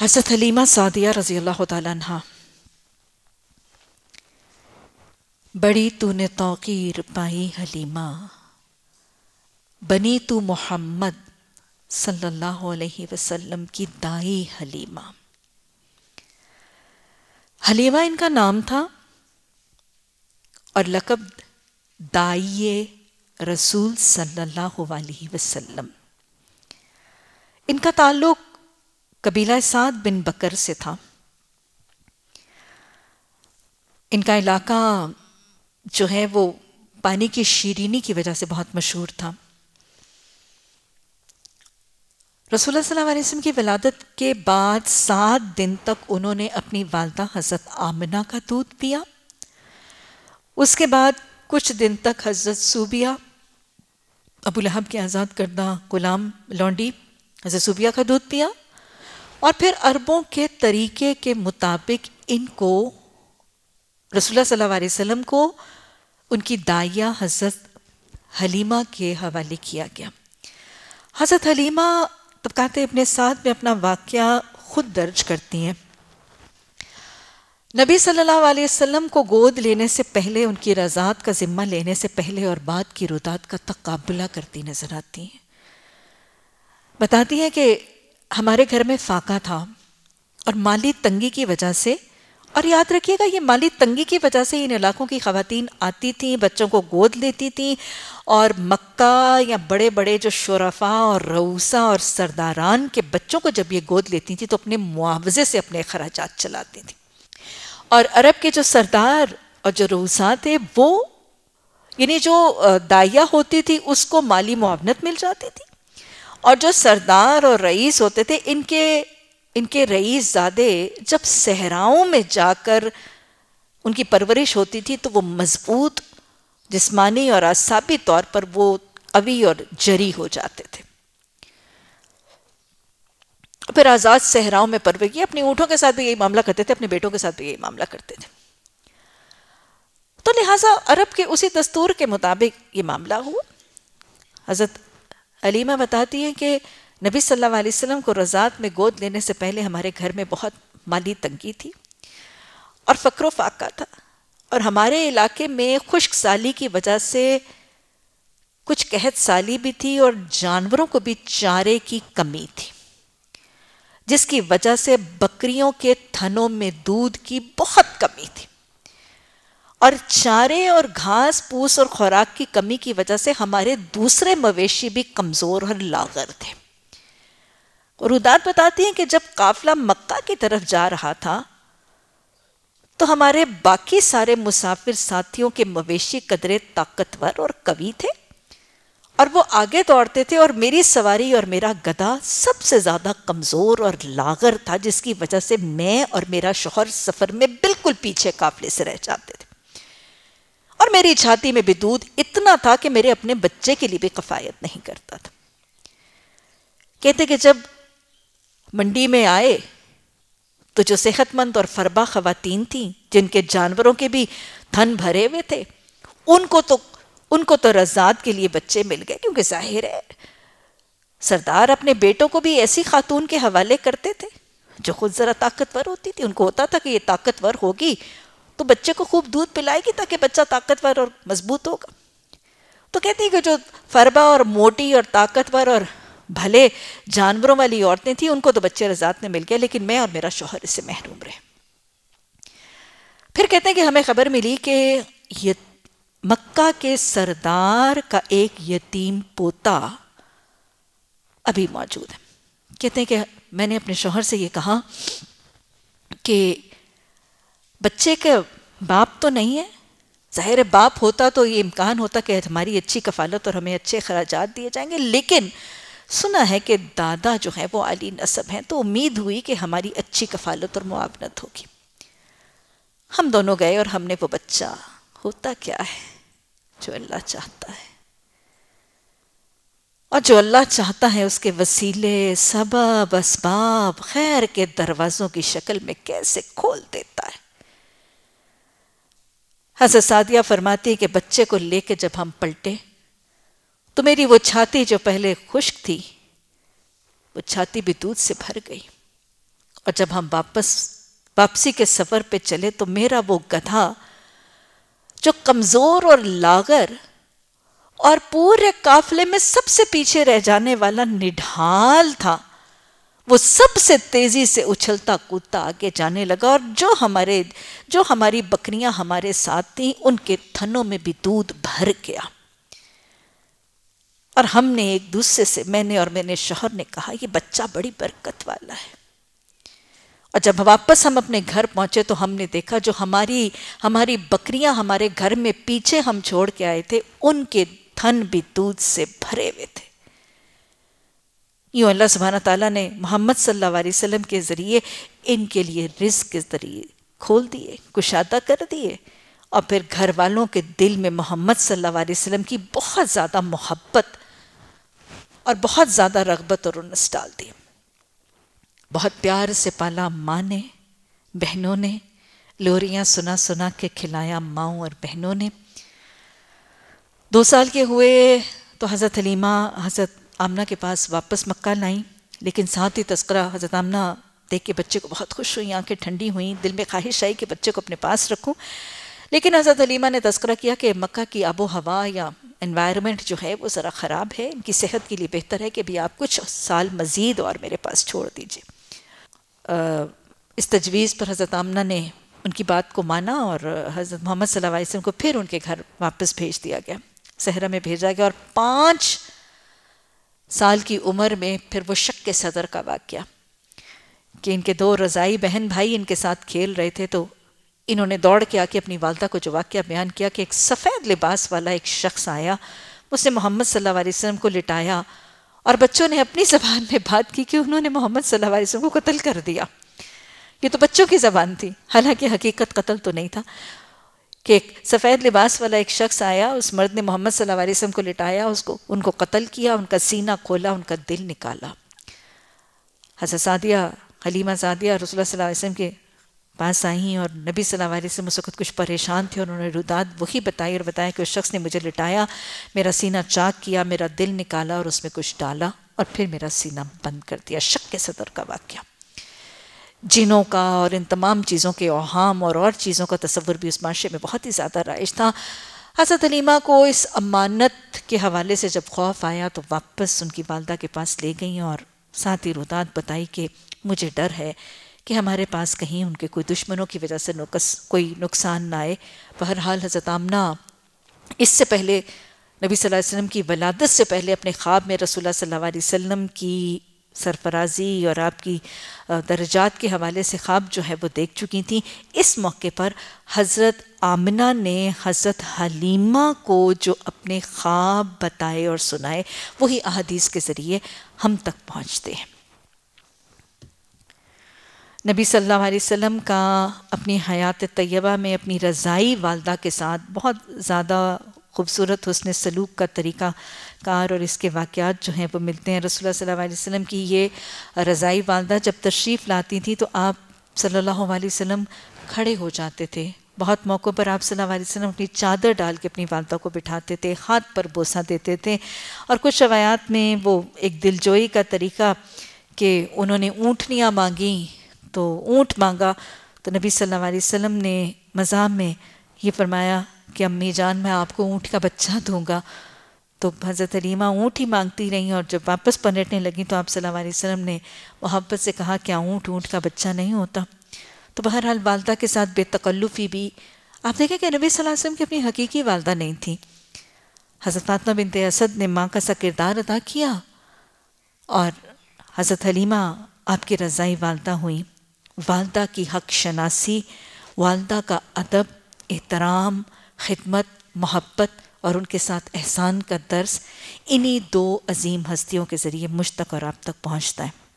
हजरत हलीमा सादिया रजी अल्लाह तहा बड़ी ने तोकीर पाई हलीमा बनी तू मोहम्मद सल्लल्लाहु अलैहि वसल्लम की दाई हलीमा हलीमा इनका नाम था और लकब दाइये रसूल सल्लल्लाहु अलैहि वसल्लम इनका ताल्लुक कबीला साद बिन बकर से था इनका इलाका जो है वो पानी की शीरीनी की वजह से बहुत मशहूर था रसूल की विलादत के बाद सात दिन तक उन्होंने अपनी वालदा हज़रत आमना का दूध पिया उसके बाद कुछ दिन तक हज़रत सूबिया अबू लहब के आज़ाद करदा गुलाम लौंडी हज़रत सूबिया का दूध पिया और फिर अरबों के तरीके के मुताबिक इनको रसुल्ला सल्लल्लाहु अलैहि वसल्लम को उनकी दाइया हज़रत हलीमा के हवाले किया गया हज़रत हलीमा तबकात अपने साथ में अपना वाक़ खुद दर्ज करती हैं नबी सल्लल्लाहु अलैहि वसल्लम को गोद लेने से पहले उनकी रजात का ज़िम्मा लेने से पहले और बाद की रुदात का तकबला करती नज़र आती हैं बताती हैं कि हमारे घर में फाका था और माली तंगी की वजह से और याद रखिएगा ये माली तंगी की वजह से इन इलाकों की खातन आती थी बच्चों को गोद लेती थी और मक्का या बड़े बड़े जो शराफा और रऊसा और सरदारान के बच्चों को जब ये गोद लेती थी तो अपने मुआवजे से अपने अखराज चलाती थी और अरब के जो सरदार और जो रऊसा थे वो यानी जो दाइया होती थी उसको माली मुआवनत मिल जाती थी और जो सरदार और रईस होते थे इनके इनके रईस ज़ादे जब सहराओं में जाकर उनकी परवरिश होती थी तो वो मजबूत जिस्मानी और असाबी तौर पर वो अवी और जरी हो जाते थे फिर आज़ाद सहराओं में परवर किया अपने ऊँटों के साथ भी यही मामला करते थे अपने बेटों के साथ भी यही मामला करते थे तो लिहाजा अरब के उसी दस्तूर के मुताबिक ये मामला हुआ हज़रत अलीमा बताती हैं कि नबी सल्लल्लाहु अलैहि वसल्लम को रजात में गोद लेने से पहले हमारे घर में बहुत माली तंगी थी और फ़क्र फाका था और हमारे इलाके में खुश्क साली की वजह से कुछ कहत साली भी थी और जानवरों को भी चारे की कमी थी जिसकी वजह से बकरियों के थनों में दूध की बहुत कमी थी और चारे और घास पूस और खुराक की कमी की वजह से हमारे दूसरे मवेशी भी कमज़ोर और लागर थे रुदात बताती हैं कि जब काफिला मक्का की तरफ जा रहा था तो हमारे बाकी सारे मुसाफिर साथियों के मवेशी कदरे ताकतवर और कवि थे और वो आगे दौड़ते थे और मेरी सवारी और मेरा गधा सबसे ज़्यादा कमज़ोर और लागर था जिसकी वजह से मैं और मेरा शोहर सफ़र में बिल्कुल पीछे काफले से रह जाते थे और मेरी छाती में भी दूध इतना था कि मेरे अपने बच्चे के लिए भी कफायत नहीं करता था कहते कि जब मंडी में आए तो जो सेहतमंद और फरबा खवतिन थी जिनके जानवरों के भी धन भरे हुए थे उनको तो उनको तो रजात के लिए बच्चे मिल गए क्योंकि जाहिर है सरदार अपने बेटों को भी ऐसी खातून के हवाले करते थे जो खुद ज़रा ताकतवर होती थी उनको होता था कि ये ताकतवर होगी तो बच्चे को खूब दूध पिलाएगी ताकि बच्चा ताकतवर और मजबूत होगा तो कहती है कि जो फरबा और मोटी और ताकतवर और भले जानवरों वाली औरतें थी उनको तो बच्चे रजात में मिल गया लेकिन मैं और मेरा शोहर इससे महरूम रहे फिर कहते हैं कि हमें खबर मिली कि ये मक्का के सरदार का एक यतीम पोता अभी मौजूद है कहते हैं कि मैंने अपने शोहर से ये कहा कि बच्चे के बाप तो नहीं है ज़ाहिर बाप होता तो ये इम्कान होता कि हमारी अच्छी कफालत और हमें अच्छे अखराज दिए जाएंगे लेकिन सुना है कि दादा जो है वो अली नसब हैं तो उम्मीद हुई कि हमारी अच्छी कफालत और मुआवनत होगी हम दोनों गए और हमने वो बच्चा होता क्या है जो अल्लाह चाहता है और जो अल्लाह चाहता है उसके वसीले सबब इसबाब खैर के दरवाज़ों की शक्ल में कैसे खोल देते हजर सादिया फरमाती कि बच्चे को लेके जब हम पलटे तो मेरी वो छाती जो पहले खुश्क थी वो छाती भी दूध से भर गई और जब हम वापस वापसी के सफ़र पे चले तो मेरा वो गधा जो कमज़ोर और लागर और पूरे काफले में सबसे पीछे रह जाने वाला निढाल था वो सबसे तेज़ी से उछलता कूदता आगे जाने लगा और जो हमारे जो हमारी बकरियां हमारे साथ थी उनके थनों में भी दूध भर गया और हमने एक दूसरे से मैंने और मैंने शोहर ने कहा ये बच्चा बड़ी बरकत वाला है और जब वापस हम अपने घर पहुंचे तो हमने देखा जो हमारी हमारी बकरियां हमारे घर में पीछे हम छोड़ के आए थे उनके थन भी दूध से भरे हुए यूँ अल्लाह सुबहाना तला ने मोहम्मद सल्ला वसम के ज़रिए इनके लिए रिज के ज़रिए खोल दिए कुशादा कर दिए और फिर घर वालों के दिल में मोहम्मद सल्ला वसम की बहुत ज़्यादा मोहब्बत और बहुत ज़्यादा रगबत और उनस डाल दी बहुत प्यार से पाला माँ ने बहनों ने लोरियाँ सुना सुना के खिलाया माओ और बहनों ने दो साल के हुए तो हज़रत हलीमा हज़रत आमना के पास वापस मक्का लाई लेकिन साथ ही तस्करा हज़रत आमना देख के बच्चे को बहुत खुश हुई आंखें ठंडी हुई दिल में ख्वाहिश आई कि बच्चे को अपने पास रखूं लेकिन हज़रत हलीमा ने तस्करा किया कि मक्का की आबो हवा या इन्वायरमेंट जो है वो ज़रा ख़राब है इनकी सेहत के लिए बेहतर है कि भी आप कुछ साल मज़ीद और मेरे पास छोड़ दीजिए इस तजवीज़ पर हज़रत आमना ने उनकी बात को माना और हज़रत मोहम्मद सल्लल्लाहु अलैहि वसल्लम को फिर उनके घर वापस भेज दिया गया सहरा में भेजा गया और पाँच साल की उम्र में फिर वो शक के सदर का वाक्य कि इनके दो रज़ाई बहन भाई इनके साथ खेल रहे थे तो इन्होंने दौड़ के आके अपनी वालदा को जो वाक्य बयान किया कि एक सफ़ेद लिबास वाला एक शख्स आया उसने मोहम्मद सल्ला वसम को लिटाया और बच्चों ने अपनी ज़बान में बात की कि उन्होंने मोहम्मद सल्ला वसम को कत्ल कर दिया ये तो बच्चों की ज़बान थी हालांकि हकीकत कत्ल तो नहीं था कि एक सफ़ेद लिबास वाला एक शख्स आया उस मर्द ने मोहम्मद सल्लल्लाहु अलैहि वसल्लम को लिटाया उसको उनको कत्ल किया उनका सीना खोला उनका दिल निकाला हजरत सादिया हलीमा सादिया रसोल्ला सल्लल्लाहु अलैहि वसल्लम के पास आई और नबी सल्लल्लाहु अलैहि वसल्लम उस वक्त कुछ परेशान थे और उन्होंने रुदात वही बताई और बताया कि उस शख्स ने मुझे लिटाया मेरा सीना चाक किया मेरा दिल निकाला और उसमें कुछ डाला और फिर मेरा सीना बंद कर दिया शक के सदर का वाक्य जिनों का और इन तमाम चीज़ों के अहम और और चीज़ों का तस्वुर भी उस माशरे में बहुत ही ज़्यादा राइज था हजरत हलीमा को इस अमानत के हवाले से जब खौफ आया तो वापस उनकी वालदा के पास ले गई और साथ ही रुदात बताई कि मुझे डर है कि हमारे पास कहीं उनके कोई दुश्मनों की वजह से नुकस कोई नुकसान ना आए बहरहाल हजरत आमना इससे पहले नबी सल्लल्लाहु अलैहि वसल्लम की वलादत से पहले अपने ख्वाब में रसूल सल्लल्लाहु अलैहि वसल्लम की सरफराजी और आपकी दर्जात के हवाले से ख्वाब जो है वो देख चुकी थी इस मौके पर हज़रत आमना ने हज़रत हलीमा को जो अपने ख्वाब बताए और सुनाए वही अहदीस के ज़रिए हम तक पहुँचते हैं नबी सल्लल्लाहु अलैहि वसल्लम का अपनी हयात तय्यबा में अपनी रज़ाई वालदा के साथ बहुत ज़्यादा खूबसूरत हसन सलूक का तरीका कार और इसके वाक़ात जो हैं वो मिलते हैं रसोल सल्लल्लाहु अलैहि की ये रज़ाई वालदा जब तशरीफ़ लाती थी तो आप सल्लल्लाहु अलैहि वसल्लम खड़े हो जाते थे बहुत मौक़ों पर आप सल्लल्लाहु अलैहि वसल्लम अपनी चादर डाल के अपनी वालदा को बिठाते थे हाथ पर बोसा देते थे और कुछ रवायात में वो एक दिलजोई का तरीका कि उन्होंने ऊँटनियाँ मांगी तो ऊँट मांगा तो नबी सल्लल्लाहु अलैहि वसल्लम ने मज़ाम में ये फरमाया कि अम्मी जान मैं आपको ऊँट का बच्चा दूँगा तो हज़रत हलीमा ऊँट ही मांगती रहीं और जब वापस पलटने लगी तो आप सल्लल्लाहु अलैहि वसल्लम ने मोहब्बत से कहा क्या ऊँट ऊँट का बच्चा नहीं होता तो बहरहाल वालदा के साथ बेतकल्लुफ़ी भी आप देखें कि नबी वसल्लम की अपनी हकीकी वालदा नहीं थी हज़रत फातमा बिन असद ने माँ का सा किरदार अदा किया और हज़रत हलीमा आपकी रज़ाई वालदा हुई वालदा की हक शनासी वालदा का अदब एहतराम खिदमत मोहब्बत और उनके साथ एहसान का दर्स इन्हीं दो अजीम हस्तियों के ज़रिए मुझ तक और आप तक पहुँचता है